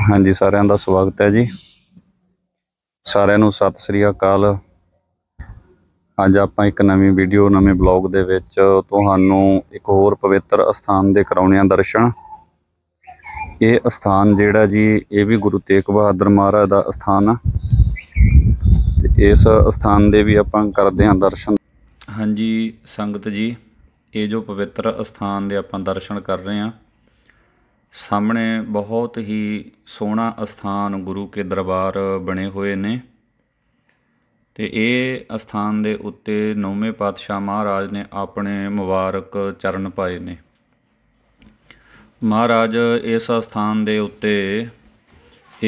ਹਾਂਜੀ ਸਾਰਿਆਂ ਦਾ ਸਵਾਗਤ ਹੈ ਜੀ ਸਾਰਿਆਂ ਨੂੰ ਸਤਿ ਸ੍ਰੀ ਅਕਾਲ ਅੱਜ ਆਪਾਂ ਇੱਕ ਨਵੀਂ ਵੀਡੀਓ ਨਵੇਂ ਬਲੌਗ ਦੇ ਵਿੱਚ ਤੁਹਾਨੂੰ ਇੱਕ ਹੋਰ ਪਵਿੱਤਰ ਅਸਥਾਨ ਦੇ ਕਰਾਉਣੇ ਆ ਦਰਸ਼ਨ ਇਹ ਅਸਥਾਨ ਜਿਹੜਾ ਜੀ ਇਹ ਵੀ ਗੁਰੂ ਤੇਗ ਬਹਾਦਰ ਮਹਾਰਾਜ ਦਾ ਅਸਥਾਨ ਆ ਤੇ ਇਸ ਅਸਥਾਨ ਦੇ ਵੀ ਆਪਾਂ ਕਰਦੇ ਆ ਦਰਸ਼ਨ ਹਾਂਜੀ ਸੰਗਤ ਜੀ ਇਹ ਜੋ ਪਵਿੱਤਰ ਅਸਥਾਨ ਦੇ ਆਪਾਂ ਦਰਸ਼ਨ ਕਰ ਰਹੇ ਆ ਸਾਹਮਣੇ ਬਹੁਤ ਹੀ ਸੋਹਣਾ ਅਸਥਾਨ ਗੁਰੂ ਕੇ ਦਰਬਾਰ ਬਣੇ ਹੋਏ ਨੇ ਤੇ ਇਹ ਅਸਥਾਨ ਦੇ ਉੱਤੇ ਨੌਵੇਂ ਪਾਤਸ਼ਾਹ ਮਹਾਰਾਜ ਨੇ ਆਪਣੇ ਮੁਬਾਰਕ ਚਰਨ ਪਾਏ ਨੇ ਮਹਾਰਾਜ ਇਸ ਅਸਥਾਨ ਦੇ ਉੱਤੇ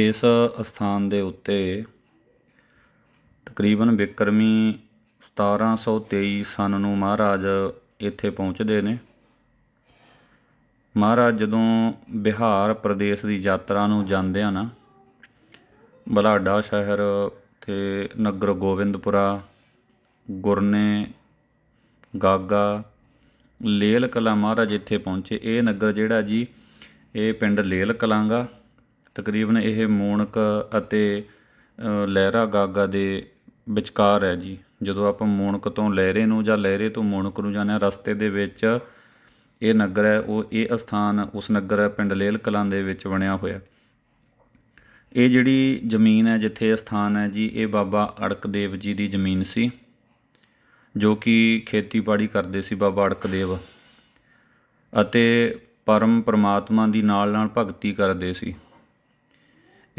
ਇਸ ਅਸਥਾਨ ਦੇ ਉੱਤੇ ਤਕਰੀਬਨ ਬਿਕਰਮੀ 1723 ਸਨ ਨੂੰ ਮਹਾਰਾਜ ਇੱਥੇ ਪਹੁੰਚਦੇ ਨੇ ਮਹਾਰਾਜ ਜਦੋਂ ਬਿਹਾਰ ਪ੍ਰਦੇਸ਼ ਦੀ ਯਾਤਰਾ ਨੂੰ ਜਾਂਦੇ ਆ ਨਾ ਬਲਾਡਾ ਸ਼ਹਿਰ ਤੇ ਨਗਰ ਗੋਬਿੰਦਪੁਰਾ ਗੁਰਨੇ ਗਾਗਾ ਲੇਲ ਕਲਾ ਮਹਾਰਾਜ ਇੱਥੇ ਪਹੁੰਚੇ ਇਹ ਨਗਰ ਜਿਹੜਾ ਜੀ ਇਹ ਪਿੰਡ ਲੇਲ ਕਲਾਂਗਾ ਤਕਰੀਬਨ ਇਹ ਮੂਣਕ ਅਤੇ ਲਹਿਰਾ ਗਾਗਾ ਦੇ ਵਿਚਕਾਰ ਹੈ ਜੀ ਜਦੋਂ ਆਪਾਂ ਮੂਣਕ ਤੋਂ ਲਹਿਰੇ ਨੂੰ ਜਾਂ ਲਹਿਰੇ ਤੋਂ ਮੂਣਕ ਨੂੰ ਜਾਂਦੇ ਆ ਰਸਤੇ ਦੇ ਵਿੱਚ ਇਹ ਨਗਰ ਹੈ ਉਹ ਇਹ ਸਥਾਨ ਉਸ ਨਗਰ ਪਿੰਡ ਲੇਲ ਕਲਾਂ ਦੇ ਵਿੱਚ ਬਣਿਆ ਹੋਇਆ ਇਹ ਜਿਹੜੀ ਜ਼ਮੀਨ ਹੈ ਜਿੱਥੇ ਇਹ ਸਥਾਨ ਹੈ ਜੀ ਇਹ ਬਾਬਾ ਅੜਕਦੇਵ ਜੀ ਦੀ ਜ਼ਮੀਨ ਸੀ ਜੋ ਕਿ ਖੇਤੀਬਾੜੀ ਕਰਦੇ ਸੀ ਬਾਬਾ ਅੜਕਦੇਵ ਅਤੇ ਪਰਮ ਪ੍ਰਮਾਤਮਾ ਦੀ ਨਾਲ ਨਾਲ ਭਗਤੀ ਕਰਦੇ ਸੀ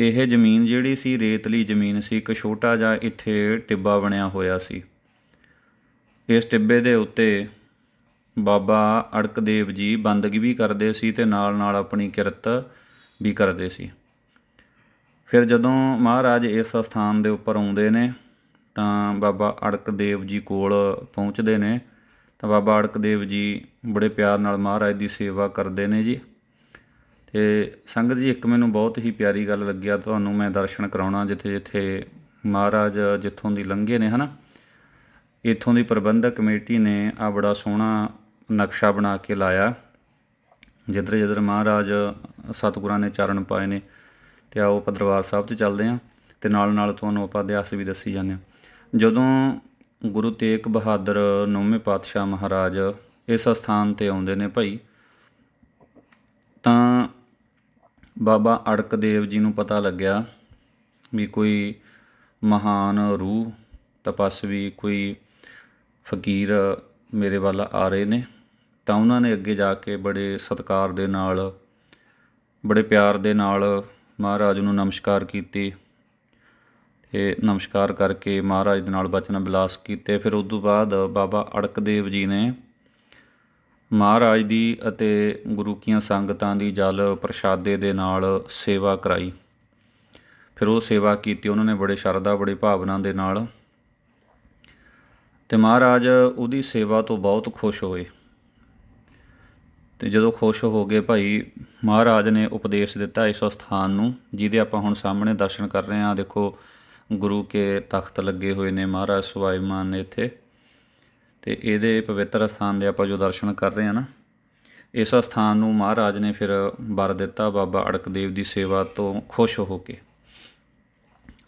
ਇਹ ਜ਼ਮੀਨ ਜਿਹੜੀ ਸੀ ਰੇਤਲੀ ਜ਼ਮੀਨ ਸੀ ਇੱਕ ਛੋਟਾ ਜਿਹਾ ਇੱਥੇ ਟਿੱਬਾ ਬਣਿਆ ਹੋਇਆ ਸੀ ਇਸ ਟਿੱਬੇ ਦੇ ਉੱਤੇ ਬਾਬਾ ਅੜਕਦੇਵ ਜੀ ਬੰਦਗੀ ਵੀ ਕਰਦੇ ਸੀ ਤੇ ਨਾਲ-ਨਾਲ ਆਪਣੀ ਕਿਰਤ ਵੀ ਕਰਦੇ ਸੀ ਫਿਰ ਜਦੋਂ ਮਹਾਰਾਜ ਇਸ ਸਥਾਨ ਦੇ ਉੱਪਰ ਆਉਂਦੇ ਨੇ ਤਾਂ ਬਾਬਾ ਅੜਕਦੇਵ ਜੀ ਕੋਲ ਪਹੁੰਚਦੇ ਨੇ ਤਾਂ ਬਾਬਾ ਅੜਕਦੇਵ ਜੀ ਬੜੇ ਪਿਆਰ ਨਾਲ ਮਹਾਰਾਜ ਦੀ ਸੇਵਾ ਕਰਦੇ ਨੇ ਜੀ ਤੇ ਸੰਗਤ ਜੀ ਇੱਕ ਮੈਨੂੰ ਬਹੁਤ ਹੀ ਪਿਆਰੀ ਗੱਲ ਲੱਗਿਆ ਤੁਹਾਨੂੰ ਮੈਂ ਦਰਸ਼ਨ ਕਰਾਉਣਾ ਜਿੱਥੇ ਜਿੱਥੇ ਮਹਾਰਾਜ ਜਿੱਥੋਂ ਦੀ ਲੰਘੇ ਨੇ ਹਨਾ ਇਥੋਂ ਦੀ ਪ੍ਰਬੰਧਕ ਕਮੇਟੀ ਨੇ ਆ ਬੜਾ ਸੋਹਣਾ ਨਕਸ਼ਾ ਬਣਾ ਕੇ ਲਾਇਆ ਜਿੱਧਰ ਜਿੱਧਰ ਮਹਾਰਾਜ ਸਤਿਗੁਰਾਂ ਨੇ ਚਰਨ ਪਾਏ ਨੇ ਤੇ ਆਓ ਆਪਾਂ ਦਰਬਾਰ ਸਾਹਿਬ ਤੇ ਚੱਲਦੇ ਆਂ ਤੇ ਨਾਲ ਨਾਲ ਤੁਹਾਨੂੰ ਆਪਾਂ ਅਧਿਆਸ ਵੀ ਦੱਸੀ ਜਾਂਦੇ ਆਂ ਜਦੋਂ ਗੁਰੂ ਤੇਗ ਬਹਾਦਰ ਨੌਵੇਂ ਪਾਤਸ਼ਾਹ ਮਹਾਰਾਜ ਇਸ ਸਥਾਨ ਤੇ ਆਉਂਦੇ ਨੇ ਭਾਈ ਤਾਂ ਬਾਬਾ ਅੜਕਦੇਵ ਜੀ ਨੂੰ ਪਤਾ ਲੱਗਿਆ ਵੀ ਕੋਈ ਮਹਾਨ ਰੂਹ ਤਪਸਵੀ ਕੋਈ ਫਕੀਰ ਮੇਰੇ ਵੱਲ ਆ ਰਹੇ ਨੇ ਤਾਂ ਉਹਨਾਂ ਨੇ ਅੱਗੇ ਜਾ ਕੇ ਬੜੇ ਸਤਿਕਾਰ ਦੇ ਨਾਲ ਬੜੇ ਪਿਆਰ ਦੇ ਨਾਲ ਮਹਾਰਾਜ ਨੂੰ ਨਮਸਕਾਰ ਕੀਤੀ ਤੇ ਨਮਸਕਾਰ ਕਰਕੇ ਮਹਾਰਾਜ ਦੇ ਨਾਲ ਬਚਨ ਬਿਲਾਸ ਕੀਤੇ ਫਿਰ ਉਸ ਤੋਂ ਬਾਅਦ ਬਾਬਾ ਅੜਕਦੇਵ ਜੀ ਨੇ ਮਹਾਰਾਜ ਦੀ ਅਤੇ ਗੁਰੂ ਕੀਆਂ ਸੰਗਤਾਂ ਦੀ ਜਲ ਪ੍ਰਸ਼ਾਦੇ ਦੇ ਨਾਲ ਸੇਵਾ ਕਰਾਈ ਫਿਰ ਉਹ ਸੇਵਾ ਕੀਤੀ ਉਹਨਾਂ ਨੇ ਬੜੇ ਸ਼ਰਧਾ ਬੜੇ ਭਾਵਨਾ ਦੇ ਨਾਲ ਤੇ ਮਹਾਰਾਜ ਉਹਦੀ ਸੇਵਾ ਤੋਂ ਬਹੁਤ ਖੁਸ਼ ਹੋਏ ਤੇ ਜਦੋਂ ਖੁਸ਼ ਹੋ ਗਏ ਭਾਈ ਮਹਾਰਾਜ ਨੇ ਉਪਦੇਸ਼ ਦਿੱਤਾ ਇਸ ਸਥਾਨ ਨੂੰ ਜਿਹਦੇ ਆਪਾਂ ਹੁਣ ਸਾਹਮਣੇ ਦਰਸ਼ਨ ਕਰ ਰਹੇ ਹਾਂ ਦੇਖੋ ਗੁਰੂ ਕੇ ਤਖਤ ਲੱਗੇ ਹੋਏ ਨੇ ਮਹਾਰਾਜ ਸਵਾਇਮਾਨ ਨੇ ਇੱਥੇ ਤੇ ਇਹਦੇ ਪਵਿੱਤਰ ਸਥਾਨ ਦੇ ਆਪਾਂ ਜੋ ਦਰਸ਼ਨ ਕਰ ਰਹੇ ਹਾਂ ਨਾ ਇਸ ਸਥਾਨ ਨੂੰ ਮਹਾਰਾਜ ਨੇ ਫਿਰ ਵਰ ਦਿੱਤਾ ਬਾਬਾ ਅੜਕਦੇਵ ਦੀ ਸੇਵਾ ਤੋਂ ਖੁਸ਼ ਹੋ ਕੇ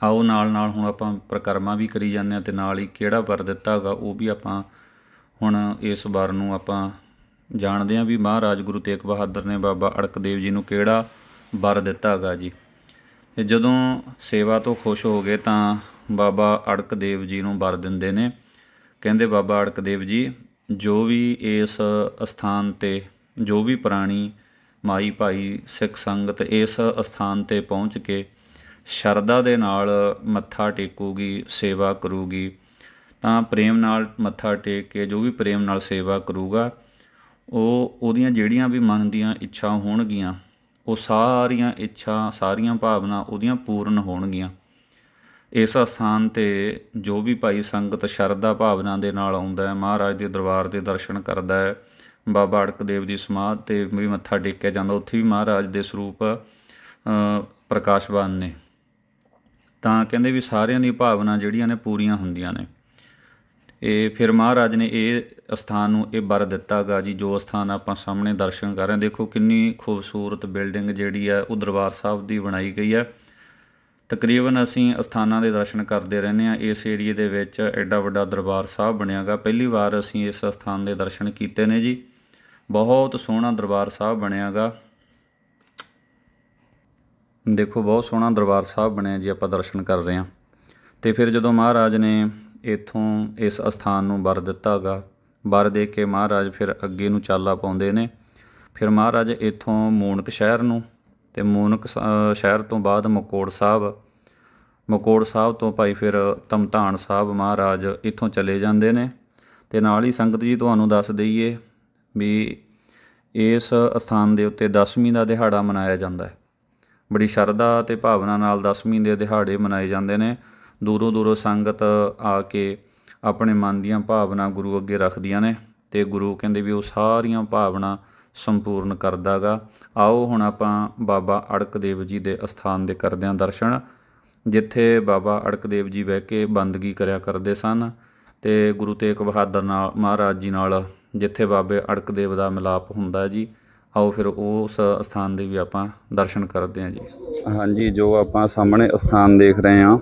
ਆਓ ਨਾਲ ਨਾਲ ਹੁਣ ਆਪਾਂ ਪ੍ਰਕਰਮਾ ਵੀ ਕਰੀ ਜਾਂਦੇ ਆ ਤੇ ਨਾਲ ਹੀ ਕਿਹੜਾ ਵਰ ਦਿੱਤਾ ਹੈਗਾ ਉਹ ਵੀ ਆਪਾਂ ਹੁਣ ਇਸ ਵਰ ਨੂੰ ਆਪਾਂ ਜਾਣਦੇ ਆਂ ਵੀ ਮਹਾਰਾਜ ਗੁਰੂ ਤੇਗ ਬਹਾਦਰ ਨੇ ਬਾਬਾ ਅੜਕਦੇਵ ਜੀ ਨੂੰ ਕਿਹੜਾ ਵਰ ਦਿੱਤਾ ਹੈਗਾ ਜੀ ਤੇ ਜਦੋਂ ਸੇਵਾ ਤੋਂ ਖੁਸ਼ ਹੋ ਗਏ ਤਾਂ ਬਾਬਾ ਅੜਕਦੇਵ ਜੀ ਨੂੰ ਵਰ ਦਿੰਦੇ ਨੇ ਕਹਿੰਦੇ ਬਾਬਾ ਅੜਕਦੇਵ ਜੀ ਜੋ ਵੀ ਇਸ ਸਥਾਨ ਤੇ ਜੋ ਵੀ ਪ੍ਰਾਣੀ ਮਾਈ ਭਾਈ ਸਿੱਖ ਸੰਗਤ ਇਸ ਸਥਾਨ ਤੇ ਪਹੁੰਚ ਕੇ ਸ਼ਰਦਾ ਦੇ ਨਾਲ ਮੱਥਾ ਟੇਕੂਗੀ ਸੇਵਾ ਕਰੂਗੀ ਤਾਂ ਪ੍ਰੇਮ ਨਾਲ ਮੱਥਾ ਟੇਕ ਕੇ ਜੋ ਵੀ ਪ੍ਰੇਮ ਨਾਲ ਸੇਵਾ ਕਰੂਗਾ ਉਹ ਉਹਦੀਆਂ ਜਿਹੜੀਆਂ ਵੀ ਮਨ ਦੀਆਂ ਇੱਛਾ ਹੋਣਗੀਆਂ ਉਹ ਸਾਰੀਆਂ ਇੱਛਾ ਸਾਰੀਆਂ ਭਾਵਨਾ ਉਹਦੀਆਂ ਪੂਰਨ ਹੋਣਗੀਆਂ ਇਸ ਸਥਾਨ ਤੇ ਜੋ ਵੀ ਭਾਈ ਸੰਗਤ ਸ਼ਰਧਾ ਭਾਵਨਾ ਦੇ ਨਾਲ ਆਉਂਦਾ ਹੈ ਮਹਾਰਾਜ ਦੇ ਦਰਬਾਰ ਦੇ ਦਰਸ਼ਨ ਕਰਦਾ ਹੈ ਬਾਬਾ ਅੜਕ ਦੇਵ ਦੀ ਸਮਾਧ ਤੇ ਵੀ ਮੱਥਾ ਟੇਕਿਆ ਜਾਂਦਾ ਉੱਥੇ ਵੀ ਮਹਾਰਾਜ ਦੇ ਸਰੂਪ ਪ੍ਰਕਾਸ਼ਵਾਨ ਨੇ ਤਾਂ ਕਹਿੰਦੇ ਵੀ ਸਾਰਿਆਂ ਦੀ ਭਾਵਨਾ ਜਿਹੜੀਆਂ ਨੇ ਪੂਰੀਆਂ ਹੁੰਦੀਆਂ ਨੇ ਇਹ ਫਿਰ ਮਹਾਰਾਜ ਨੇ ਇਹ ਸਥਾਨ ਨੂੰ ਇਹ ਬਰ ਦਿੱਤਾਗਾ ਜੀ ਜੋ ਸਥਾਨ ਆਪਾਂ ਸਾਹਮਣੇ ਦਰਸ਼ਨ ਕਰ ਰਹੇ ਹਾਂ ਦੇਖੋ ਕਿੰਨੀ ਖੂਬਸੂਰਤ ਬਿਲਡਿੰਗ ਜਿਹੜੀ ਆ ਉਹ ਦਰਬਾਰ ਸਾਹਿਬ ਦੀ ਬਣਾਈ ਗਈ ਆ ਤਕਰੀਬਨ ਅਸੀਂ ਸਥਾਨਾਂ ਦੇ ਦਰਸ਼ਨ ਕਰਦੇ ਰਹਿੰਦੇ ਆ ਇਸ ਏਰੀਏ ਦੇ ਵਿੱਚ ਐਡਾ ਵੱਡਾ ਦਰਬਾਰ ਸਾਹਿਬ ਬਣਿਆਗਾ ਪਹਿਲੀ ਵਾਰ ਅਸੀਂ ਇਸ ਸਥਾਨ ਦੇ ਦਰਸ਼ਨ ਕੀਤੇ ਨੇ ਜੀ ਬਹੁਤ ਸੋਹਣਾ ਦਰਬਾਰ ਸਾਹਿਬ ਬਣਿਆਗਾ ਦੇਖੋ ਬਹੁਤ ਸੋਹਣਾ ਦਰਬਾਰ ਸਾਹਿਬ ਬਣਿਆ ਜੀ ਆਪਾਂ ਦਰਸ਼ਨ ਕਰ ਰਹੇ ਆ ਤੇ ਫਿਰ ਜਦੋਂ ਮਹਾਰਾਜ ਨੇ ਇਥੋਂ ਇਸ ਸਥਾਨ ਨੂੰ ਵਰ ਦਿੱਤਾਗਾ ਵਰ ਦੇ ਕੇ ਮਹਾਰਾਜ ਫਿਰ ਅੱਗੇ ਨੂੰ ਚਾਲਾ ਪਾਉਂਦੇ ਨੇ ਫਿਰ ਮਹਾਰਾਜ ਇਥੋਂ ਮੂਨਕ ਸ਼ਹਿਰ ਨੂੰ ਤੇ ਮੂਨਕ ਸ਼ਹਿਰ ਤੋਂ ਬਾਅਦ ਮਕੋੜ ਸਾਹਿਬ ਮਕੋੜ ਸਾਹਿਬ ਤੋਂ ਭਾਈ ਫਿਰ ਤਮਤਾਨ ਸਾਹਿਬ ਮਹਾਰਾਜ ਇਥੋਂ ਚਲੇ ਜਾਂਦੇ ਨੇ ਤੇ ਨਾਲ ਹੀ ਸੰਗਤ ਜੀ ਤੁਹਾਨੂੰ ਦੱਸ ਦਈਏ ਵੀ ਇਸ ਸਥਾਨ ਦੇ ਉੱਤੇ ਦਸਵੀਂ ਦਾ ਦਿਹਾੜਾ ਮਨਾਇਆ ਜਾਂਦਾ ਹੈ ਬੜੀ ਸ਼ਰਧਾ ਤੇ ਭਾਵਨਾ ਨਾਲ ਦਸਵੀਂ ਦੇ ਦਿਹਾੜੇ ਮਨਾਏ ਜਾਂਦੇ ਨੇ ਦੂਰੋਂ ਦੂਰੋਂ ਸੰਗਤ ਆ ਕੇ ਆਪਣੇ ਮਨ ਦੀਆਂ ਭਾਵਨਾ ਗੁਰੂ ਅੱਗੇ ਰੱਖਦੀਆਂ ਨੇ ਤੇ ਗੁਰੂ ਕਹਿੰਦੇ ਵੀ ਉਹ ਸਾਰੀਆਂ ਭਾਵਨਾ ਸੰਪੂਰਨ ਕਰਦਾਗਾ ਆਓ ਹੁਣ ਆਪਾਂ ਬਾਬਾ ਅੜਕ ਦੇਵ ਜੀ ਦੇ ਅਸਥਾਨ ਦੇ ਕਰਦਿਆਂ ਦਰਸ਼ਨ ਜਿੱਥੇ ਬਾਬਾ ਅੜਕ ਦੇਵ ਜੀ ਬਹਿ ਕੇ ਬੰਦਗੀ ਕਰਿਆ ਕਰਦੇ ਸਨ ਤੇ ਗੁਰੂ ਤੇਗ ਬਹਾਦਰ ਨਾਲ ਮਹਾਰਾਜ ਜੀ ਨਾਲ ਜਿੱਥੇ ਬਾਬੇ ਅੜਕ ਦੇਵ ਦਾ ਮਿਲਾਪ ਹੁੰਦਾ ਜੀ ਆਓ ਫਿਰ ਉਸ ਸਥਾਨ ਦੇ ਵੀ ਆਪਾਂ ਦਰਸ਼ਨ ਕਰਦੇ ਹਾਂ ਜੀ ਹਾਂਜੀ ਜੋ ਆਪਾਂ ਸਾਹਮਣੇ ਸਥਾਨ ਦੇਖ ਰਹੇ ਹਾਂ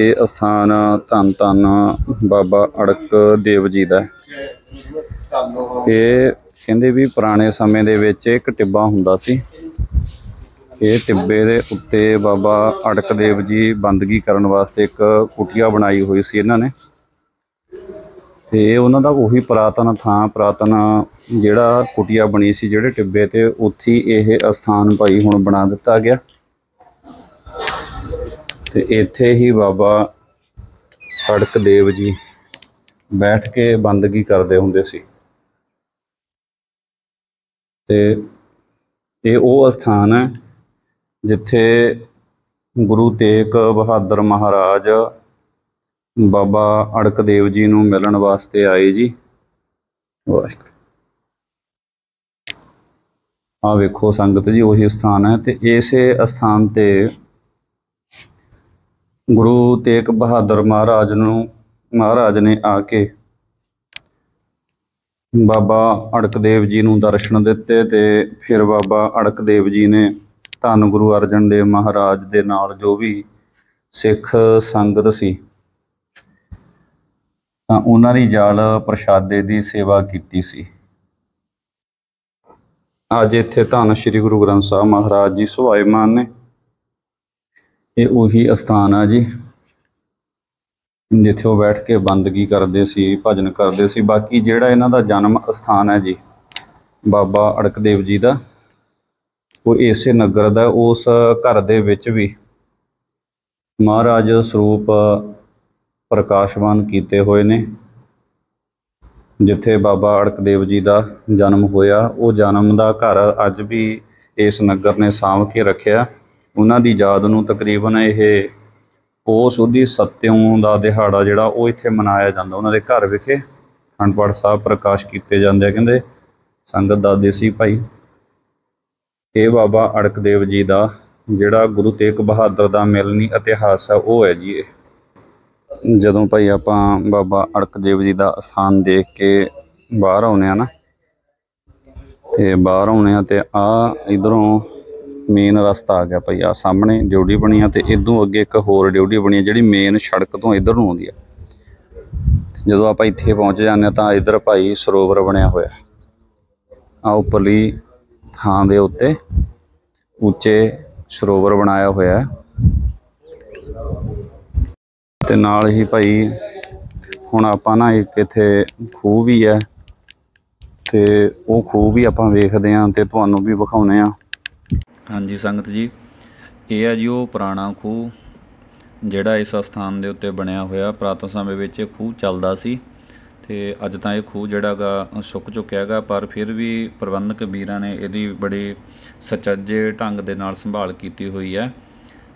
ਇਹ ਅਸਥਾਨ ਧੰਨ ਧੰਨ ਬਾਬਾ ਅੜਕ ਦੇਵ ਜੀ ਦਾ ਇਹ ਕਹਿੰਦੇ ਵੀ ਪੁਰਾਣੇ ਸਮੇਂ ਦੇ ਵਿੱਚ ਇੱਕ ਟਿੱਬਾ ਹੁੰਦਾ ਸੀ ਇਹ ਟਿੱਬੇ ਦੇ ਉੱਤੇ ਬਾਬਾ ਅੜਕ ਦੇਵ ਜੀ ਬੰਦਗੀ ਕਰਨ ਵਾਸਤੇ ਇੱਕ ਕੁਟਿਆ ਬਣਾਈ ਹੋਈ ਸੀ ਇਹਨਾਂ ਨੇ ਤੇ ਉਹਨਾਂ ਦਾ ਉਹੀ ਪ੍ਰਾਤਨ ਥਾਂ ਪ੍ਰਾਤਨ ਜਿਹੜਾ ਕੁਟਿਆ ਬਣੀ ਸੀ ਜਿਹੜੇ ਟਿੱਬੇ ਤੇ ਉੱਥੇ ਇਹ ਅਸਥਾਨ ਭਾਈ ਹੁਣ ਬਣਾ ਦਿੱਤਾ ਗਿਆ ਤੇ ਇੱਥੇ ਹੀ ਬਾਬਾ ਸੜਕ ਦੇਵ ਜੀ ਬੈਠ ਕੇ ਬੰਦਗੀ ਕਰਦੇ ਹੁੰਦੇ ਸੀ ਤੇ ਇਹ ਉਹ ਸਥਾਨ ਹੈ ਜਿੱਥੇ ਗੁਰੂ ਤੇਗ ਬਹਾਦਰ ਮਹਾਰਾਜ ਬਾਬਾ ਅੜਕ ਦੇਵ ਜੀ ਨੂੰ ਮਿਲਣ ਵਾਸਤੇ ਆਏ ਜੀ ਵਾਹਿਗੁਰੂ ਆ ਵੇਖੋ ਸੰਗਤ ਜੀ ਉਹੀ ਸਥਾਨ ਹੈ ਤੇ ਇਸੇ ਸਥਾਨ ਤੇ ਗੁਰੂ ਤੇਗ ਬਹਾਦਰ ਮਹਾਰਾਜ ਨੂੰ ਮਹਾਰਾਜ ਨੇ ਆ ਕੇ ਬਾਬਾ ਅੜਕਦੇਵ ਜੀ ਨੂੰ ਦਰਸ਼ਨ ਦਿੱਤੇ ਤੇ ਫਿਰ ਬਾਬਾ ਅੜਕਦੇਵ ਜੀ ਨੇ ਧੰਨ ਗੁਰੂ ਅਰਜਨ ਦੇਵ ਮਹਾਰਾਜ ਦੇ ਨਾਲ ਜੋ ਵੀ ਸਿੱਖ ਸੰਗਤ ਸੀ ਤਾਂ ਉਹਨਾਂ ਦੀ ਜਾਲ ਪ੍ਰਸ਼ਾਦੇ ਦੀ ਸੇਵਾ ਕੀਤੀ ਸੀ ਅੱਜ ਇੱਥੇ ਧੰਨ ਸ੍ਰੀ ਗੁਰੂ ਗ੍ਰੰਥ ਸਾਹਿਬ ਮਹਾਰਾਜ ਜੀ ਸੁਭਾਈਮਾਨ ਨੇ ਇਹ ਉਹੀ ਅਸਥਾਨ ਆ ਜੀ ਜਿੱਥੇ ਉਹ ਬੈਠ ਕੇ ਬੰਦਗੀ ਕਰਦੇ ਸੀ ਭਜਨ ਕਰਦੇ ਸੀ ਬਾਕੀ ਜਿਹੜਾ ਇਹਨਾਂ ਦਾ ਜਨਮ ਅਸਥਾਨ ਹੈ ਜੀ ਬਾਬਾ ਅੜਕਦੇਵ ਜੀ ਦਾ ਉਹ ਇਸੇ ਨਗਰ ਦਾ ਉਸ ਘਰ ਦੇ ਵਿੱਚ ਵੀ ਮਹਾਰਾਜ ਸਰੂਪ ਪ੍ਰਕਾਸ਼ਮਾਨ ਕੀਤੇ ਹੋਏ ਨੇ ਜਿੱਥੇ ਬਾਬਾ ਅੜਕਦੇਵ ਜੀ ਦਾ ਜਨਮ ਹੋਇਆ ਉਹ ਜਨਮ ਦਾ ਘਰ ਅੱਜ ਵੀ ਇਸ ਨਗਰ ਨੇ ਸਾਂਭ ਕੇ ਰੱਖਿਆ ਉਹਨਾਂ ਦੀ ਯਾਦ ਨੂੰ ਤਕਰੀਬਨ ਇਹ ਪੋਸ ਉਹਦੀ ਸਤਿਉਂ ਦਾ ਦਿਹਾੜਾ ਜਿਹੜਾ ਉਹ ਇੱਥੇ ਮਨਾਇਆ ਜਾਂਦਾ ਉਹਨਾਂ ਦੇ ਘਰ ਵਿਖੇ ਖੰਡਪੜ ਸਾਹਿਬ ਪ੍ਰਕਾਸ਼ ਕੀਤੇ ਜਾਂਦੇ ਆ ਕਹਿੰਦੇ ਸੰਗਤ ਦਾ ਦੇਸੀ ਭਾਈ ਇਹ ਬਾਬਾ ਅੜਕਦੇਵ ਜੀ ਦਾ ਜਿਹੜਾ ਗੁਰੂ ਤੇਗ ਬਹਾਦਰ ਦਾ ਮਿਲਨੀ ਇਤਿਹਾਸ ਹੈ ਉਹ ਹੈ ਜੀ ਇਹ ਜਦੋਂ ਭਾਈ ਆਪਾਂ ਬਾਬਾ ਅੜਕਦੇਵ ਜੀ ਦਾ ਅਸਥਾਨ ਦੇਖ ਕੇ ਬਾਹਰ ਆਉਨੇ ਆ ਨਾ ਤੇ ਬਾਹਰ ਆਉਨੇ ਆ ਤੇ ਆ ਇਧਰੋਂ ਮੇਨ ਰਸਤਾ ਆ ਗਿਆ ਭਈ ਆ ਸਾਹਮਣੇ ਡਿਊਟੀ ਬਣੀ ਆ ਤੇ ਇਦੋਂ ਅੱਗੇ ਇੱਕ ਹੋਰ ਡਿਊਟੀ ਬਣੀ ਆ ਜਿਹੜੀ ਮੇਨ ਸੜਕ ਤੋਂ ਇਧਰ ਨੂੰ ਆਉਂਦੀ ਆ ਜਦੋਂ ਆਪਾਂ ਇੱਥੇ ਪਹੁੰਚ ਜਾਂਦੇ ਆ ਤਾਂ ਇਧਰ ਭਾਈ ਸਰੋਵਰ ਬਣਿਆ ਹੋਇਆ ਆ ਉੱਪਰਲੀ ਥਾਂ ਦੇ ਉੱਤੇ ਉੱਚੇ ਸਰੋਵਰ ਬਣਾਇਆ ਹੋਇਆ ਤੇ ਨਾਲ ਹੀ ਭਾਈ ਹੁਣ ਆਪਾਂ ਨਾ ਇੱਕ ਇੱਥੇ ਖੂਹ ਵੀ ਹੈ ਤੇ ਉਹ ਖੂਹ ਵੀ ਆਪਾਂ ਵੇਖਦੇ ਆਂ ਤੇ ਤੁਹਾਨੂੰ ਵੀ ਵਿਖਾਉਨੇ ਆਂ ਹਾਂਜੀ ਸੰਗਤ ਜੀ ਇਹ ਆ ਜੀ ਉਹ ਪੁਰਾਣਾ ਖੂਹ ਜਿਹੜਾ ਇਸ ਸਥਾਨ ਦੇ ਉੱਤੇ ਬਣਿਆ ਹੋਇਆ ਪ੍ਰਾਤਨ ਸਮੇਂ ਵਿੱਚ ਇਹ ਖੂਹ ਚੱਲਦਾ ਸੀ ਤੇ ਅੱਜ ਤਾਂ ਇਹ ਖੂਹ ਜਿਹੜਾਗਾ ਸੁੱਕ ਚੁੱਕਿਆ ਹੈਗਾ ਪਰ ਫਿਰ ਵੀ ਪ੍ਰਬੰਧਕ ਵੀਰਾਂ ਨੇ ਇਹਦੀ ਬੜੀ ਸਚੱਜੇ ਢੰਗ ਦੇ ਨਾਲ ਸੰਭਾਲ ਕੀਤੀ ਹੋਈ ਹੈ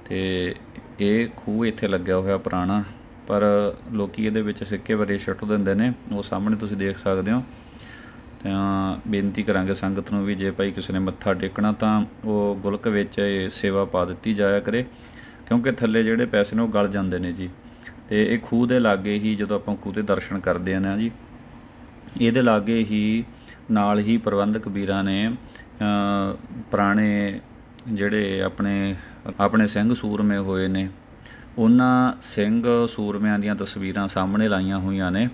ਤੇ ਇਹ ਖੂਹ ਇੱਥੇ ਲੱਗਿਆ ਹੋਇਆ ਪੁਰਾਣਾ ਪਰ ਲੋਕੀ ਇਹਦੇ ਵਿੱਚ ਸਿੱਕੇ ਬਰੇ ਛੱਟ ਦਿੰਦੇ ਨੇ ਉਹ ਸਾਹਮਣੇ ਤੁਸੀਂ ਦੇਖ ਸਕਦੇ ਹੋ ਤਾਂ ਬੇਨਤੀ ਕਰਾਂਗੇ ਸੰਗਤ ਨੂੰ ਵੀ ਜੇ ਭਾਈ ਕਿਸੇ ਨੇ ਮੱਥਾ ਟੇਕਣਾ ਤਾਂ ਉਹ ਗੁਲਕ ਵਿੱਚ ਇਹ ਸੇਵਾ ਪਾ ਦਿੱਤੀ ਜਾਇਆ ਕਰੇ ਕਿਉਂਕਿ ਥੱਲੇ ਜਿਹੜੇ ਪੈਸੇ ਨੇ ਉਹ ਗਲ ਜਾਂਦੇ ਨੇ ਜੀ ਤੇ ਇਹ ਖੂਹ ਦੇ ਲਾਗੇ ਹੀ ਜਦੋਂ ਆਪਾਂ ਖੂਹ ਦੇ ਦਰਸ਼ਨ ਕਰਦੇ ਆ ਨਾ ਜੀ ਇਹਦੇ ਲਾਗੇ ਹੀ ਨਾਲ ਹੀ ਪ੍ਰਬੰਧਕ ਵੀਰਾਂ ਨੇ ਪੁਰਾਣੇ ਜਿਹੜੇ ਆਪਣੇ ਆਪਣੇ ਸਿੰਘ ਸੂਰਮੇ ਹੋਏ ਨੇ ਉਹਨਾਂ ਸਿੰਘ ਸੂਰਮਿਆਂ ਦੀਆਂ ਤਸਵੀਰਾਂ ਸਾਹਮਣੇ ਲਾਈਆਂ ਹੋਈਆਂ ਨੇ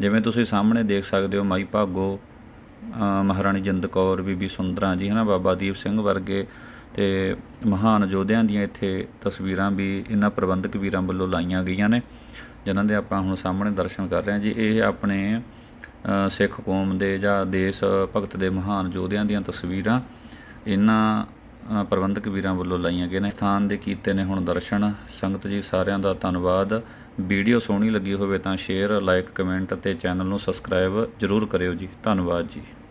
ਜਿਵੇਂ ਤੁਸੀਂ ਸਾਹਮਣੇ ਦੇਖ ਸਕਦੇ ਹੋ ਮਾਈ ਭਾਗੋ ਮਹਾਰਾਣੀ ਜਿੰਦ ਕੌਰ ਬੀਬੀ ਸੁੰਦਰਾ ਜੀ ਹਨਾ ਬਾਬਾ ਦੀਪ ਸਿੰਘ ਵਰਗੇ ਤੇ ਮਹਾਨ ਯੋਧਿਆਂ ਦੀਆਂ ਇੱਥੇ ਤਸਵੀਰਾਂ ਵੀ ਇਹਨਾਂ ਪ੍ਰਬੰਧਕ ਵੀਰਾਂ ਵੱਲੋਂ ਲਾਈਆਂ ਗਈਆਂ ਨੇ ਜਿਨ੍ਹਾਂ ਦੇ ਆਪਾਂ ਹੁਣ ਸਾਹਮਣੇ ਦਰਸ਼ਨ ਕਰ ਰਹੇ ਹਾਂ ਜੀ ਇਹ ਆਪਣੇ ਸਿੱਖ ਕੌਮ ਦੇ ਜਾਂ ਦੇਸ਼ ਭਗਤ ਦੇ ਮਹਾਨ ਯੋਧਿਆਂ ਦੀਆਂ ਤਸਵੀਰਾਂ ਇਹਨਾਂ ਪ੍ਰਬੰਧਕ ਵੀਰਾਂ ਵੱਲੋਂ ਲਾਈਆਂ ਗਈਆਂ ਨੇ ਸਥਾਨ ਦੇ ਕੀਤੇ ਨੇ ਹੁਣ ਦਰਸ਼ਨ ਸੰਗਤ ਜੀ ਸਾਰਿਆਂ ਦਾ ਧੰਨਵਾਦ ਵੀਡੀਓ ਸੋਹਣੀ ਲੱਗੀ ਹੋਵੇ ਤਾਂ ਸ਼ੇਅਰ ਲਾਈਕ ਕਮੈਂਟ ਅਤੇ ਚੈਨਲ ਨੂੰ ਸਬਸਕ੍ਰਾਈਬ ਜ਼ਰੂਰ ਕਰਿਓ ਜੀ ਧੰਨਵਾਦ ਜੀ